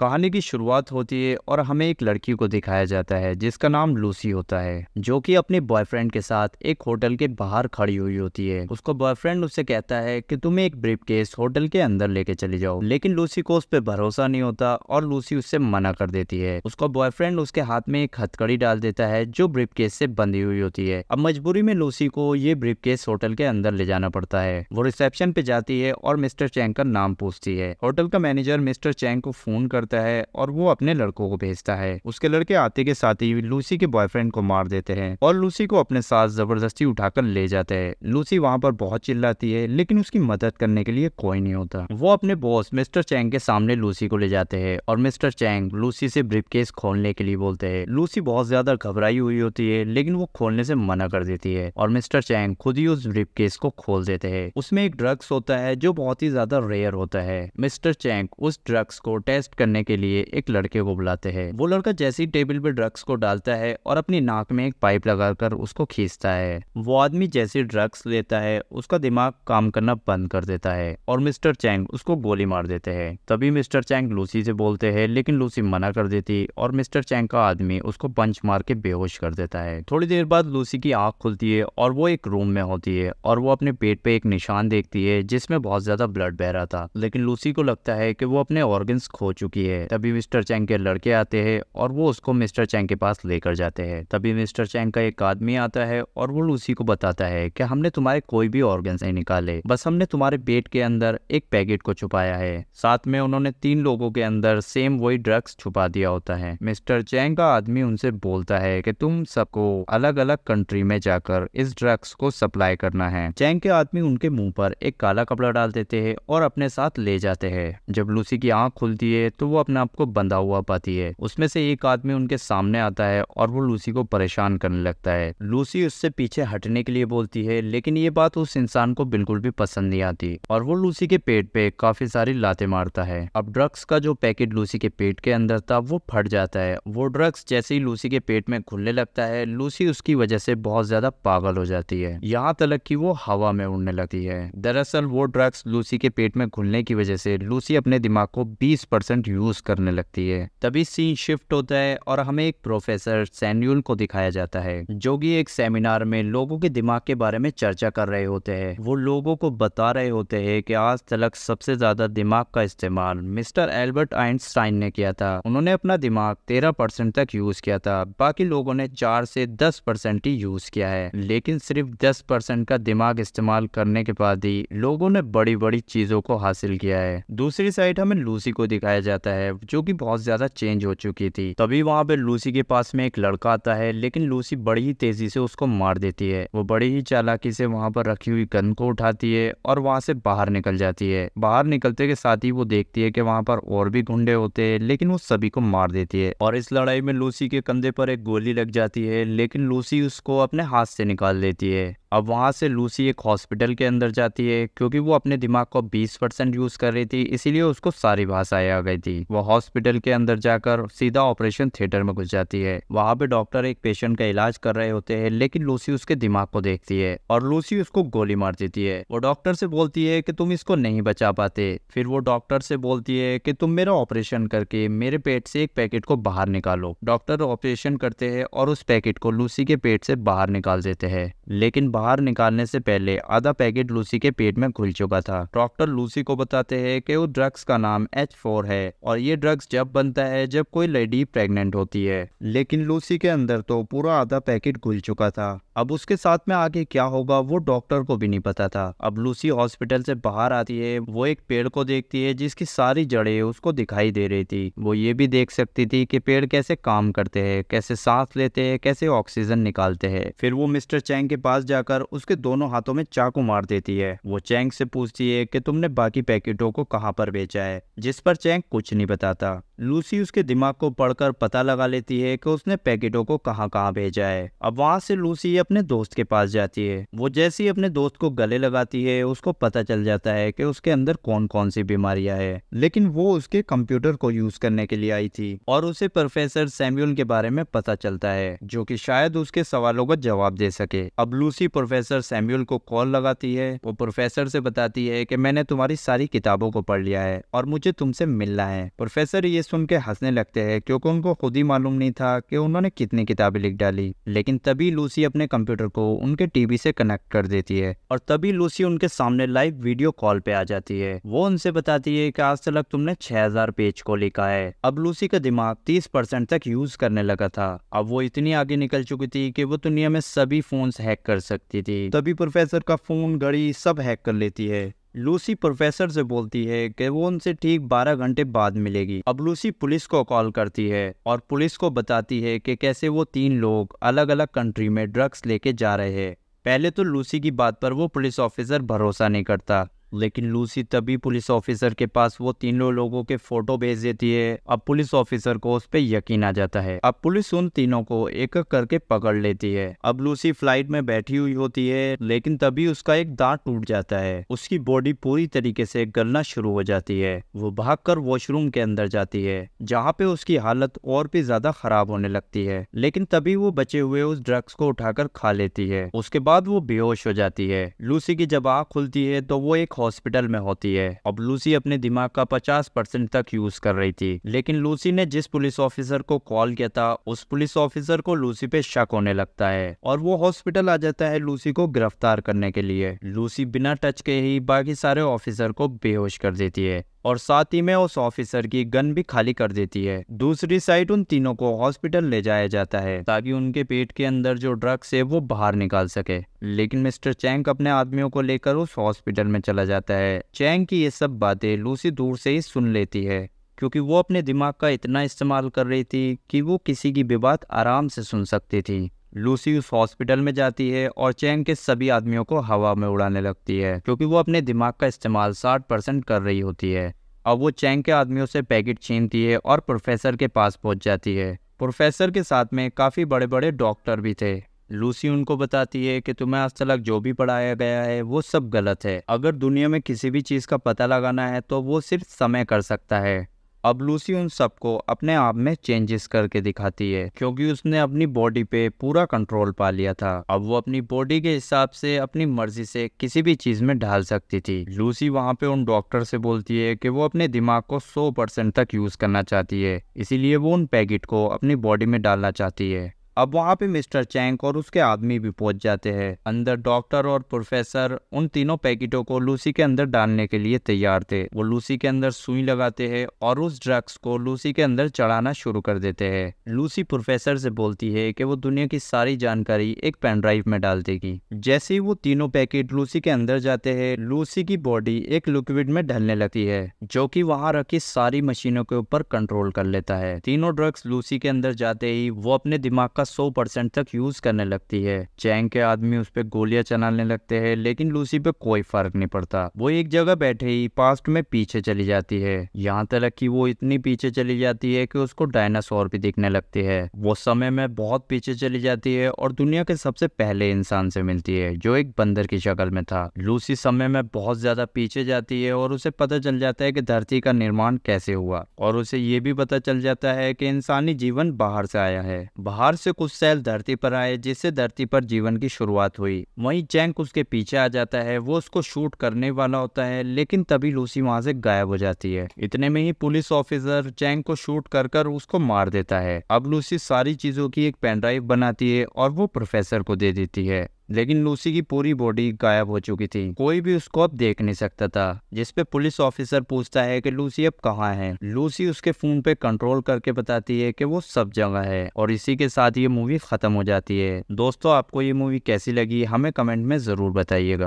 कहानी की शुरुआत होती है और हमें एक लड़की को दिखाया जाता है जिसका नाम लूसी होता है जो कि अपने बॉयफ्रेंड के साथ एक होटल के बाहर खड़ी हुई होती है उसको बॉयफ्रेंड उससे कहता है कि तुम्हें एक ब्रीफ केस होटल के अंदर लेके चले जाओ लेकिन लूसी को उस पर भरोसा नहीं होता और लूसी उससे मना कर देती है उसका बॉयफ्रेंड उसके हाथ में एक हथकड़ी डाल देता है जो ब्रीफ केस से बंधी हुई होती है अब मजबूरी में लूसी को ये ब्रीफ केस होटल के अंदर ले जाना पड़ता है वो रिसेप्शन पे जाती है और मिस्टर चैंग का नाम पूछती है होटल का मैनेजर मिस्टर चैंग को फोन कर करता है और वो अपने लड़कों को भेजता है उसके लड़के आते के साथ ही लूसी के बॉयफ्रेंड को मार देते हैं और लूसी को अपने साथ जबरदस्ती उठाकर ले जाते हैं लूसी वहाँ पर बहुत चिल्लाती है लेकिन उसकी मदद करने के लिए कोई नहीं होता वो अपने बॉस मिस्टर चैंग के सामने लूसी को ले जाते हैं और मिस्टर चैंग लूसी से ब्रिप केस खोलने के लिए बोलते हैं लूसी बहुत ज्यादा घबराई हुई होती है लेकिन वो खोलने से मना कर देती है और मिस्टर चैंग खुद ही उस ब्रिप केस को खोल देते हैं उसमें एक ड्रग्स होता है जो बहुत ही ज्यादा रेयर होता है मिस्टर चैंग उस ड्रग्स को टेस्ट करने करने के लिए एक लड़के को बुलाते हैं वो लड़का जैसे ही टेबल पर ड्रग्स को डालता है और अपनी नाक में एक पाइप लगाकर उसको खींचता है वो आदमी जैसे ड्रग्स लेता है उसका दिमाग काम करना बंद कर देता है और मिस्टर चैंग उसको गोली मार देते हैं तभी मिस्टर चैंग लूसी से बोलते हैं लेकिन लूसी मना कर देती और मिस्टर चैंग का आदमी उसको पंच मार के बेहोश कर देता है थोड़ी देर बाद लूसी की आंख खुलती है और वो एक रूम में होती है और वो अपने पेट पे एक निशान देखती है जिसमें बहुत ज्यादा ब्लड बह रहा था लेकिन लूसी को लगता है कि वो अपने ऑर्गन्स खो चुकी है है तभी मिस्टर चैंग के लड़के आते हैं और वो उसको मिस्टर चैंग के पास लेकर जाते हैं तभी मिस्टर चैंग का एक आदमी आता है और वो लूसी को बताता है कि हमने तुम्हारे कोई भी ऑर्गन नहीं निकाले बस हमने तुम्हारे पेट के अंदर एक पैकेट को छुपाया है साथ में उन्होंने तीन लोगों के अंदर सेम वही ड्रग्स छुपा दिया होता है मिस्टर चैंग का आदमी उनसे बोलता है कि तुम सबको अलग अलग कंट्री में जाकर इस ड्रग्स को सप्लाई करना है चैंग के आदमी उनके मुंह पर एक काला कपड़ा डाल देते हैं और अपने साथ ले जाते हैं जब लूसी की आंख खुलती है तो वो अपने आप को बंधा हुआ पाती है उसमें से एक आदमी उनके सामने आता है और वो लूसी को परेशान करने लगता है लूसी उससे पीछे हटने के लिए बोलती है लेकिन ये बात उस इंसान को बिल्कुल भी पसंद नहीं आती और वो लूसी के पेट पे काफी सारी लाते मारता है अब ड्रग्स का जो पैकेट लूसी के पेट के अंदर था वो फट जाता है वो ड्रग्स जैसे ही लूसी के पेट में खुलने लगता है लूसी उसकी वजह से बहुत ज्यादा पागल हो जाती है यहाँ तक की वो हवा में उड़ने लगती है दरअसल वो ड्रग्स लूसी के पेट में खुलने की वजह से लूसी अपने दिमाग को बीस परसेंट यूज़ करने लगती है तभी सीन शिफ्ट होता है और हमें एक प्रोफेसर सैन्यूल को दिखाया जाता है जो कि एक सेमिनार में लोगों के दिमाग के बारे में चर्चा कर रहे होते हैं वो लोगों को बता रहे होते हैं कि आज तक सबसे ज्यादा दिमाग का इस्तेमाल मिस्टर एल्बर्ट आइंस्टाइन ने किया था उन्होंने अपना दिमाग तेरह परसेंट तक यूज किया था बाकी लोगों ने चार से दस परसेंट ही यूज किया है लेकिन सिर्फ दस परसेंट का दिमाग इस्तेमाल करने के बाद ही लोगों ने बड़ी बड़ी चीजों को हासिल किया है दूसरी साइड हमें लूसी को दिखाया जाता जाता है जो कि बहुत ज्यादा चेंज हो चुकी थी तभी वहाँ पे लूसी के पास में एक लड़का आता है लेकिन लूसी बड़ी ही तेजी से उसको मार देती है वो बड़ी ही चालाकी से वहाँ पर रखी हुई गन को उठाती है और वहाँ से बाहर निकल जाती है बाहर निकलते के साथ ही वो देखती है कि वहाँ पर और भी गुंडे होते हैं लेकिन वो सभी को मार देती है और इस लड़ाई में लूसी के कंधे पर एक गोली लग जाती है लेकिन लूसी उसको अपने हाथ से निकाल देती है अब वहाँ से लूसी एक हॉस्पिटल के अंदर जाती है क्योंकि वो अपने दिमाग को 20 परसेंट यूज़ कर रही थी इसीलिए उसको सारी भाषाएं आ गई थी वो हॉस्पिटल के अंदर जाकर सीधा ऑपरेशन थिएटर में घुस जाती है वहाँ पे डॉक्टर एक पेशेंट का इलाज कर रहे होते हैं लेकिन लूसी उसके दिमाग को देखती है और लूसी उसको गोली मार देती है वो डॉक्टर से बोलती है की तुम इसको नहीं बचा पाते फिर वो डॉक्टर से बोलती है की तुम मेरा ऑपरेशन करके मेरे पेट से एक पैकेट को बाहर निकालो डॉक्टर ऑपरेशन करते हैं और उस पैकेट को लूसी के पेट से बाहर निकाल देते हैं लेकिन बाहर निकालने से पहले आधा पैकेट लूसी के पेट में घुल चुका था डॉक्टर लूसी को बताते हैं कि वो ड्रग्स का नाम एच फोर है और ये ड्रग्स जब बनता है जब कोई लेडी प्रेग्नेंट होती है लेकिन लूसी के अंदर तो पूरा आधा पैकेट घुल चुका था अब उसके साथ में आगे क्या होगा वो डॉक्टर को भी नहीं पता था अब लूसी हॉस्पिटल से बाहर आती है वो एक पेड़ को देखती है जिसकी सारी जड़ें उसको दिखाई दे रही थी वो ये भी देख सकती थी कि पेड़ कैसे काम करते हैं कैसे सांस लेते हैं कैसे ऑक्सीजन निकालते हैं फिर वो मिस्टर चैंग के पास जाकर जाकर उसके दोनों हाथों में चाकू मार देती है वो चैंग से पूछती है कि तुमने बाकी पैकेटों को कहां पर बेचा है जिस पर चैंग कुछ नहीं बताता लूसी उसके दिमाग को पढ़कर पता लगा लेती है कि उसने पैकेटों को कहां कहां भेजा है अब वहां से लूसी अपने दोस्त के पास जाती है वो जैसे ही अपने दोस्त को गले लगाती है उसको पता चल जाता है कि उसके अंदर कौन कौन सी बीमारियां है लेकिन वो उसके कंप्यूटर को यूज करने के लिए आई थी और उसे प्रोफेसर सैम्यूल के बारे में पता चलता है जो की शायद उसके सवालों का जवाब दे सके अब लूसी प्रोफेसर सैम्यूल को कॉल लगाती है वो प्रोफेसर से बताती है कि मैंने तुम्हारी सारी किताबों को पढ़ लिया है और मुझे तुमसे मिलना है प्रोफेसर ये सुन के हंसने लगते हैं क्योंकि उनको खुद ही मालूम नहीं था कि उन्होंने कितनी किताबें लिख डाली लेकिन तभी लूसी अपने कंप्यूटर को उनके टीवी से कनेक्ट कर देती है और तभी लूसी उनके सामने लाइव वीडियो कॉल पे आ जाती है वो उनसे बताती है कि आज तक तुमने 6000 पेज को लिखा है अब लूसी का दिमाग 30 परसेंट तक यूज करने लगा था अब वो इतनी आगे निकल चुकी थी कि वो दुनिया में सभी फोन्स हैक कर सकती सकती थी तभी प्रोफेसर का फ़ोन घड़ी सब हैक कर लेती है लूसी प्रोफेसर से बोलती है कि वो उनसे ठीक 12 घंटे बाद मिलेगी अब लूसी पुलिस को कॉल करती है और पुलिस को बताती है कि कैसे वो तीन लोग अलग अलग कंट्री में ड्रग्स लेके जा रहे हैं पहले तो लूसी की बात पर वो पुलिस ऑफिसर भरोसा नहीं करता लेकिन लूसी तभी पुलिस ऑफिसर के पास वो तीनों लोगों के फोटो भेज देती है अब पुलिस ऑफिसर को उस पर यकीन आ जाता है अब पुलिस उन तीनों को एक एक करके पकड़ लेती है अब लूसी फ्लाइट में बैठी हुई होती है लेकिन तभी उसका एक दांत टूट जाता है उसकी बॉडी पूरी तरीके से गलना शुरू हो जाती है वो कर वॉशरूम के अंदर जाती है जहाँ पे उसकी हालत और भी ज्यादा खराब होने लगती है लेकिन तभी वो बचे हुए उस ड्रग्स को उठाकर खा लेती है उसके बाद वो बेहोश हो जाती है लूसी की जब आँख खुलती है तो वो एक हॉस्पिटल में होती है अब लूसी अपने दिमाग का पचास परसेंट तक यूज कर रही थी लेकिन लूसी ने जिस पुलिस ऑफिसर को कॉल किया था उस पुलिस ऑफिसर को लूसी पे शक होने लगता है और वो हॉस्पिटल आ जाता है लूसी को गिरफ्तार करने के लिए लूसी बिना टच के ही बाकी सारे ऑफिसर को बेहोश कर देती है और साथ ही में उस ऑफिसर की गन भी खाली कर देती है दूसरी साइड उन तीनों को हॉस्पिटल ले जाया जाता है ताकि उनके पेट के अंदर जो ड्रग्स है वो बाहर निकाल सके लेकिन मिस्टर चैंक अपने आदमियों को लेकर उस हॉस्पिटल में चला जाता है चैंग की ये सब बातें लूसी दूर से ही सुन लेती है क्योंकि वो अपने दिमाग का इतना इस्तेमाल कर रही थी कि वो किसी की भी बात आराम से सुन सकती थी लूसी उस हॉस्पिटल में जाती है और चैंग के सभी आदमियों को हवा में उड़ाने लगती है क्योंकि वो अपने दिमाग का इस्तेमाल 60 परसेंट कर रही होती है अब वो चैंग के आदमियों से पैकेट छीनती है और प्रोफेसर के पास पहुंच जाती है प्रोफेसर के साथ में काफ़ी बड़े बड़े डॉक्टर भी थे लूसी उनको बताती है कि तुम्हें आज तक जो भी पढ़ाया गया है वो सब गलत है अगर दुनिया में किसी भी चीज़ का पता लगाना है तो वो सिर्फ समय कर सकता है अब लूसी उन सबको अपने आप में चेंजेस करके दिखाती है क्योंकि उसने अपनी बॉडी पे पूरा कंट्रोल पा लिया था अब वो अपनी बॉडी के हिसाब से अपनी मर्जी से किसी भी चीज में ढाल सकती थी लूसी वहाँ पे उन डॉक्टर से बोलती है कि वो अपने दिमाग को सौ परसेंट तक यूज करना चाहती है इसीलिए वो उन पैकेट को अपनी बॉडी में डालना चाहती है अब वहाँ पे मिस्टर चैंक और उसके आदमी भी पहुंच जाते हैं अंदर डॉक्टर और प्रोफेसर उन तीनों पैकेटों को लूसी के अंदर डालने के लिए तैयार थे वो लूसी के अंदर सुई लगाते हैं और उस ड्रग्स को लूसी के अंदर चढ़ाना शुरू कर देते हैं लूसी प्रोफेसर से बोलती है कि वो दुनिया की सारी जानकारी एक पेन ड्राइव में डाल देगी जैसे ही वो तीनों पैकेट लूसी के अंदर जाते हैं लूसी की बॉडी एक लिक्विड में ढलने लगती है जो की वहाँ रखी सारी मशीनों के ऊपर कंट्रोल कर लेता है तीनों ड्रग्स लूसी के अंदर जाते ही वो अपने दिमाग का सौ परसेंट तक यूज करने लगती है चैंग के आदमी उस पर गोलियां चलाने लगते हैं लेकिन लूसी पे कोई फर्क नहीं पड़ता वो एक जगह बैठे ही पास्ट में पीछे चली जाती है यहाँ तक कि वो इतनी पीछे चली जाती है कि उसको डायनासोर भी दिखने लगती है वो समय में बहुत पीछे चली जाती है और दुनिया के सबसे पहले इंसान से मिलती है जो एक बंदर की शक्ल में था लूसी समय में बहुत ज्यादा पीछे जाती है और उसे पता चल जाता है कि धरती का निर्माण कैसे हुआ और उसे ये भी पता चल जाता है कि इंसानी जीवन बाहर से आया है बाहर से कुछ सेल धरती पर आए जिससे धरती पर जीवन की शुरुआत हुई वहीं चैंक उसके पीछे आ जाता है वो उसको शूट करने वाला होता है लेकिन तभी लूसी वहां से गायब हो जाती है इतने में ही पुलिस ऑफिसर चैंक को शूट कर कर उसको मार देता है अब लूसी सारी चीजों की एक पेनड्राइव बनाती है और वो प्रोफेसर को दे देती है लेकिन लूसी की पूरी बॉडी गायब हो चुकी थी कोई भी उसको अब देख नहीं सकता था जिसपे पुलिस ऑफिसर पूछता है कि लूसी अब कहाँ है लूसी उसके फोन पे कंट्रोल करके बताती है कि वो सब जगह है और इसी के साथ ये मूवी खत्म हो जाती है दोस्तों आपको ये मूवी कैसी लगी हमें कमेंट में जरूर बताइएगा